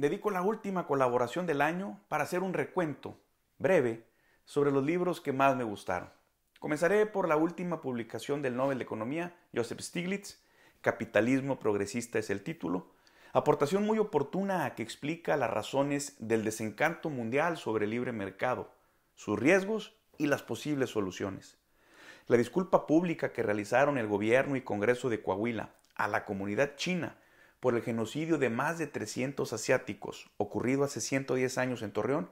dedico la última colaboración del año para hacer un recuento breve sobre los libros que más me gustaron. Comenzaré por la última publicación del Nobel de Economía, Joseph Stiglitz, Capitalismo Progresista es el título, aportación muy oportuna a que explica las razones del desencanto mundial sobre el libre mercado, sus riesgos y las posibles soluciones. La disculpa pública que realizaron el gobierno y Congreso de Coahuila a la comunidad china por el genocidio de más de 300 asiáticos ocurrido hace 110 años en Torreón,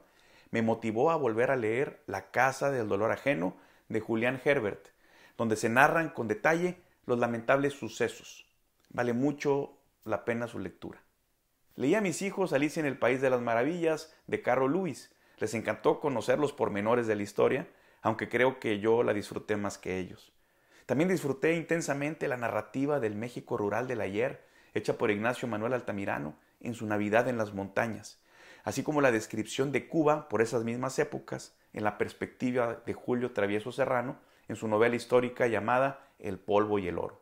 me motivó a volver a leer La Casa del Dolor Ajeno de Julián Herbert, donde se narran con detalle los lamentables sucesos. Vale mucho la pena su lectura. Leí a mis hijos Alicia en el País de las Maravillas de Carol Luis. Les encantó conocer los pormenores de la historia, aunque creo que yo la disfruté más que ellos. También disfruté intensamente la narrativa del México rural del ayer hecha por Ignacio Manuel Altamirano en su Navidad en las montañas, así como la descripción de Cuba por esas mismas épocas en la perspectiva de Julio Travieso Serrano en su novela histórica llamada El polvo y el oro.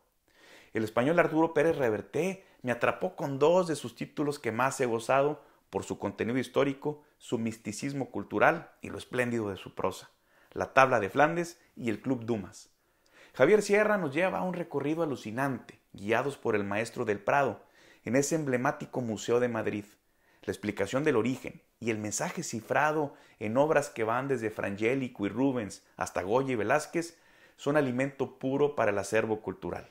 El español Arturo Pérez Reverté me atrapó con dos de sus títulos que más he gozado por su contenido histórico, su misticismo cultural y lo espléndido de su prosa, La Tabla de Flandes y El Club Dumas. Javier Sierra nos lleva a un recorrido alucinante, guiados por el maestro del Prado, en ese emblemático Museo de Madrid. La explicación del origen y el mensaje cifrado en obras que van desde Frangélico y Rubens hasta Goya y Velázquez son alimento puro para el acervo cultural.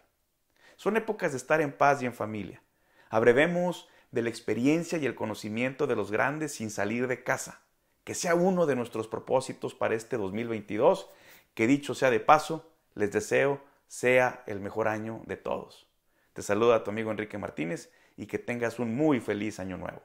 Son épocas de estar en paz y en familia. Abrevemos de la experiencia y el conocimiento de los grandes sin salir de casa. Que sea uno de nuestros propósitos para este 2022, que dicho sea de paso, les deseo sea el mejor año de todos. Te saluda tu amigo Enrique Martínez y que tengas un muy feliz año nuevo.